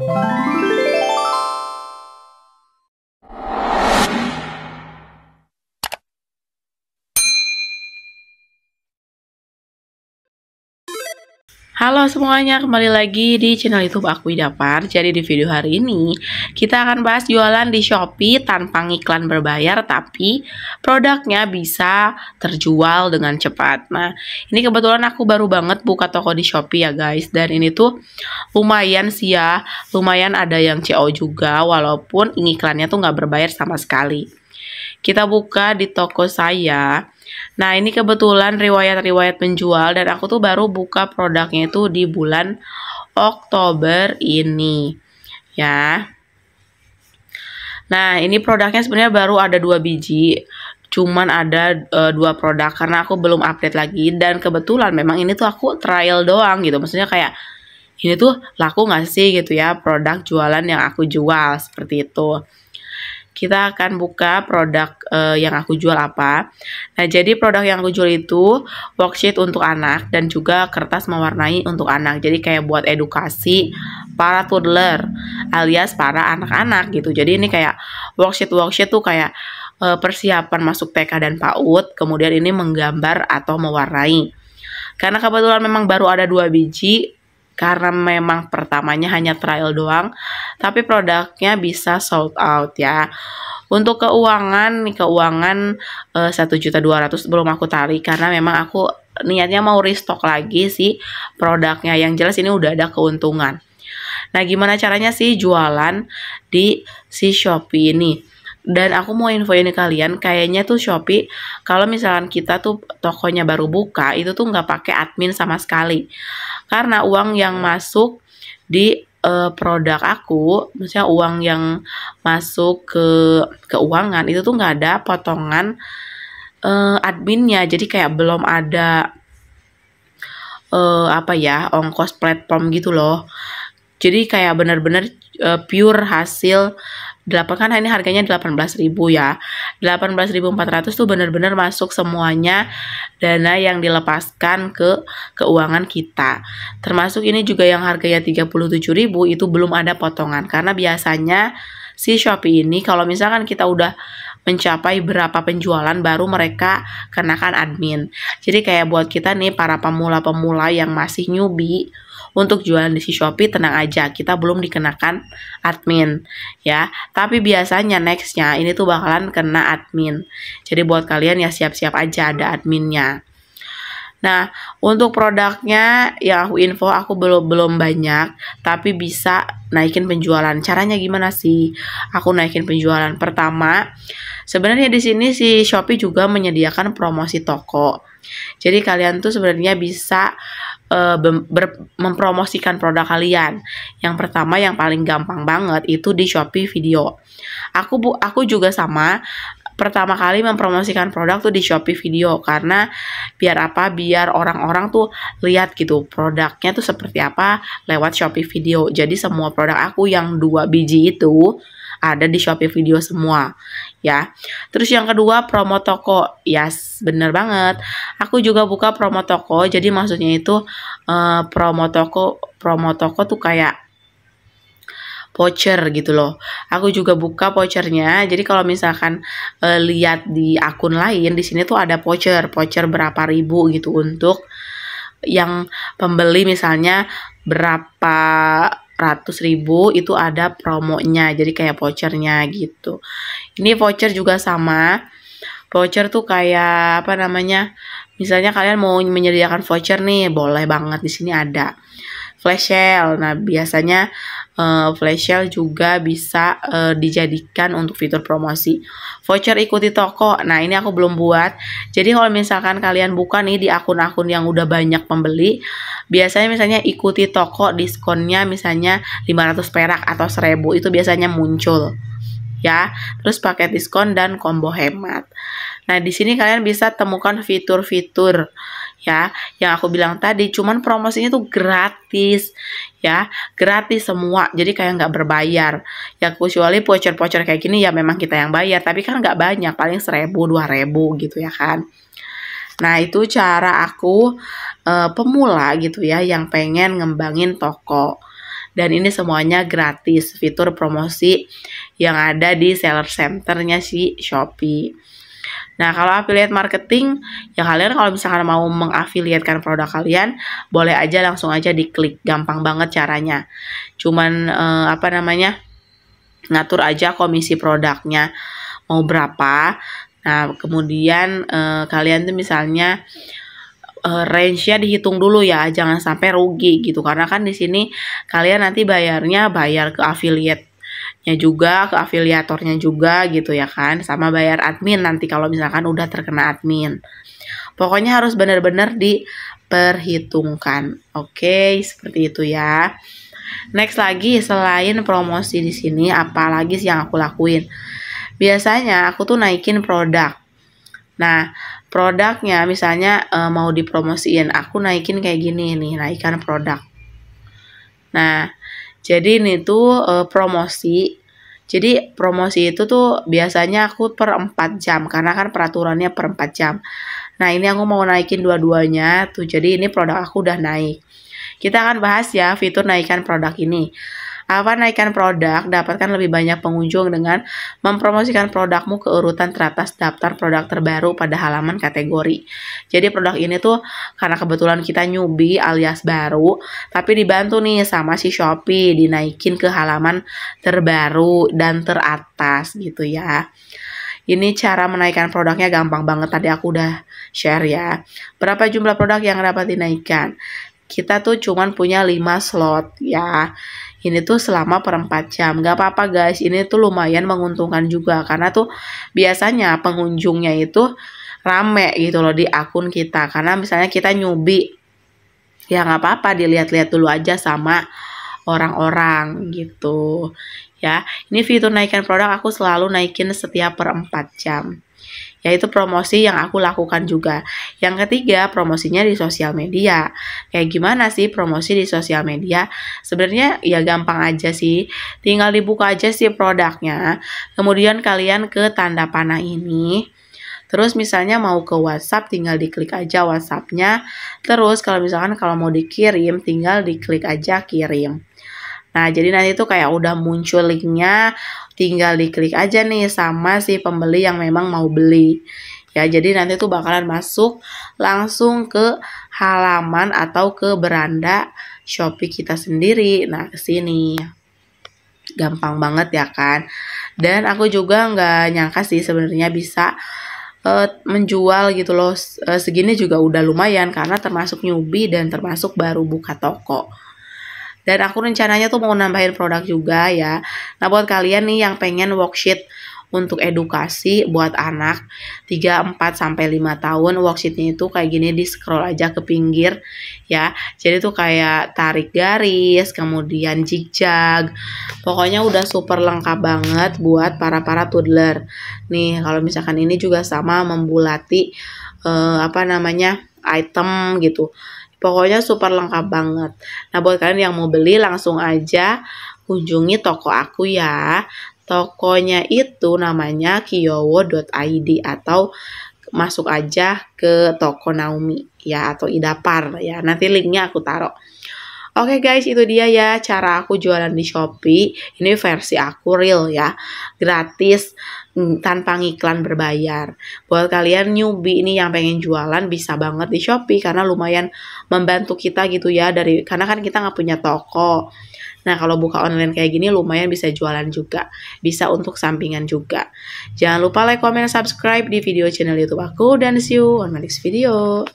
you Halo semuanya, kembali lagi di channel YouTube aku Idapar. Jadi di video hari ini kita akan bahas jualan di Shopee tanpa iklan berbayar tapi produknya bisa terjual dengan cepat. Nah, ini kebetulan aku baru banget buka toko di Shopee ya guys dan ini tuh lumayan sih ya, lumayan ada yang CO juga walaupun iklannya tuh nggak berbayar sama sekali kita buka di toko saya. Nah, ini kebetulan riwayat-riwayat penjual dan aku tuh baru buka produknya itu di bulan Oktober ini. Ya. Nah, ini produknya sebenarnya baru ada dua biji cuman ada uh, dua produk karena aku belum update lagi dan kebetulan memang ini tuh aku trial doang gitu maksudnya kayak ini tuh laku nggak sih gitu ya produk jualan yang aku jual seperti itu kita akan buka produk uh, yang aku jual apa. Nah, jadi produk yang aku jual itu worksheet untuk anak dan juga kertas mewarnai untuk anak. Jadi kayak buat edukasi para toddler alias para anak-anak gitu. Jadi ini kayak worksheet-worksheet tuh kayak uh, persiapan masuk TK dan PAUD, kemudian ini menggambar atau mewarnai. Karena kebetulan memang baru ada dua biji, karena memang pertamanya hanya trial doang, tapi produknya bisa sold out ya. Untuk keuangan, keuangan eh, satu juta dua ratus belum aku tarik karena memang aku niatnya mau restock lagi sih produknya. Yang jelas ini udah ada keuntungan. Nah, gimana caranya sih jualan di si Shopee ini? Dan aku mau infoin ke kalian, kayaknya tuh Shopee kalau misalkan kita tuh tokonya baru buka, itu tuh nggak pakai admin sama sekali karena uang yang masuk di uh, produk aku, misalnya uang yang masuk ke keuangan itu tuh nggak ada potongan uh, adminnya, jadi kayak belum ada uh, apa ya ongkos platform gitu loh jadi kayak bener-bener uh, pure hasil delapan kan ini harganya 18.000 ya. 18.400 tuh bener-bener masuk semuanya dana yang dilepaskan ke keuangan kita. Termasuk ini juga yang harganya 37.000 itu belum ada potongan karena biasanya si Shopee ini kalau misalkan kita udah mencapai berapa penjualan baru mereka kenakan admin. Jadi kayak buat kita nih para pemula-pemula yang masih newbie untuk jualan di si Shopee tenang aja, kita belum dikenakan admin ya. Tapi biasanya nextnya ini tuh bakalan kena admin. Jadi buat kalian ya siap-siap aja ada adminnya. Nah, untuk produknya yang aku info aku belum belum banyak, tapi bisa naikin penjualan. Caranya gimana sih? Aku naikin penjualan pertama. Sebenarnya di sini si Shopee juga menyediakan promosi toko. Jadi kalian tuh sebenarnya bisa uh, mempromosikan produk kalian. Yang pertama yang paling gampang banget itu di Shopee Video. Aku bu aku juga sama pertama kali mempromosikan produk tuh di Shopee Video karena biar apa biar orang-orang tuh lihat gitu produknya tuh seperti apa lewat Shopee Video. Jadi semua produk aku yang dua biji itu ada di Shopee Video semua ya. Terus yang kedua promo toko. Yes, bener banget. Aku juga buka promo toko. Jadi maksudnya itu uh, promo toko promo toko tuh kayak voucher gitu loh. Aku juga buka vouchernya. Jadi kalau misalkan e, lihat di akun lain di sini tuh ada voucher, voucher berapa ribu gitu untuk yang pembeli misalnya berapa ratus ribu itu ada promonya jadi kayak vouchernya gitu ini voucher juga sama voucher tuh kayak apa namanya misalnya kalian mau menyediakan voucher nih boleh banget di sini ada flash sale nah biasanya uh, flash sale juga bisa uh, dijadikan untuk fitur promosi. Voucher ikuti toko. Nah, ini aku belum buat. Jadi kalau misalkan kalian buka nih di akun-akun yang udah banyak pembeli, biasanya misalnya ikuti toko diskonnya misalnya 500 perak atau 1000 itu biasanya muncul ya. Terus paket diskon dan combo hemat. Nah, di sini kalian bisa temukan fitur-fitur ya yang aku bilang tadi cuman promosinya tuh gratis ya gratis semua jadi kayak nggak berbayar ya kecuali voucher-voucher kayak gini ya memang kita yang bayar tapi kan nggak banyak paling seribu dua ribu gitu ya kan nah itu cara aku e, pemula gitu ya yang pengen ngembangin toko dan ini semuanya gratis fitur promosi yang ada di seller centernya si Shopee Nah, kalau affiliate marketing, ya kalian kalau misalkan mau mengafiliatkan produk kalian, boleh aja langsung aja diklik, gampang banget caranya. Cuman eh, apa namanya? ngatur aja komisi produknya mau berapa. Nah, kemudian eh, kalian tuh misalnya eh, range-nya dihitung dulu ya, jangan sampai rugi gitu. Karena kan di sini kalian nanti bayarnya bayar ke affiliate nya juga, ke afiliatornya juga gitu ya kan. Sama bayar admin nanti kalau misalkan udah terkena admin. Pokoknya harus benar-benar diperhitungkan. Oke, seperti itu ya. Next lagi selain promosi di sini lagi sih yang aku lakuin? Biasanya aku tuh naikin produk. Nah, produknya misalnya eh, mau dipromosiin, aku naikin kayak gini nih, naikkan produk. Nah, jadi ini tuh e, promosi. Jadi promosi itu tuh biasanya aku per 4 jam karena kan peraturannya per 4 jam. Nah, ini aku mau naikin dua-duanya tuh. Jadi ini produk aku udah naik. Kita akan bahas ya fitur naikkan produk ini. Apa naikkan produk, dapatkan lebih banyak pengunjung dengan mempromosikan produkmu ke urutan teratas daftar produk terbaru pada halaman kategori. Jadi produk ini tuh karena kebetulan kita nyubi alias baru, tapi dibantu nih sama si Shopee dinaikin ke halaman terbaru dan teratas gitu ya. Ini cara menaikkan produknya gampang banget tadi aku udah share ya. Berapa jumlah produk yang dapat dinaikkan? Kita tuh cuman punya 5 slot ya ini tuh selama perempat jam gak apa-apa guys ini tuh lumayan menguntungkan juga karena tuh biasanya pengunjungnya itu rame gitu loh di akun kita karena misalnya kita nyubi ya gak apa-apa dilihat-lihat dulu aja sama orang-orang gitu ya ini fitur naikkan produk aku selalu naikin setiap per 4 jam yaitu promosi yang aku lakukan juga. Yang ketiga, promosinya di sosial media. Kayak gimana sih promosi di sosial media? Sebenarnya ya gampang aja sih. Tinggal dibuka aja sih produknya. Kemudian kalian ke tanda panah ini Terus misalnya mau ke WhatsApp tinggal diklik aja WhatsAppnya. Terus kalau misalkan kalau mau dikirim tinggal diklik aja kirim. Nah, jadi nanti tuh kayak udah muncul linknya, tinggal diklik aja nih sama si pembeli yang memang mau beli. Ya, jadi nanti tuh bakalan masuk langsung ke halaman atau ke beranda Shopee kita sendiri. Nah, ke sini. Gampang banget ya kan? Dan aku juga nggak nyangka sih sebenarnya bisa Eh, menjual gitu loh eh, segini juga udah lumayan karena termasuk newbie dan termasuk baru buka toko dan aku rencananya tuh mau nambahin produk juga ya nah buat kalian nih yang pengen worksheet untuk edukasi buat anak 3, 4 sampai 5 tahun worksheetnya itu kayak gini di scroll aja ke pinggir ya. Jadi tuh kayak tarik garis, kemudian zigzag. Pokoknya udah super lengkap banget buat para-para toddler. Nih, kalau misalkan ini juga sama membulati eh, apa namanya? item gitu. Pokoknya super lengkap banget. Nah, buat kalian yang mau beli langsung aja kunjungi toko aku ya. Tokonya itu namanya kiyowo.id atau masuk aja ke toko Naomi ya atau Idapar ya. Nanti linknya aku taruh. Oke okay guys, itu dia ya cara aku jualan di Shopee. Ini versi aku real ya. Gratis Hmm, tanpa ngiklan berbayar. Buat kalian newbie ini yang pengen jualan bisa banget di Shopee karena lumayan membantu kita gitu ya dari karena kan kita nggak punya toko. Nah, kalau buka online kayak gini lumayan bisa jualan juga. Bisa untuk sampingan juga. Jangan lupa like, comment, subscribe di video channel YouTube aku dan see you on my next video.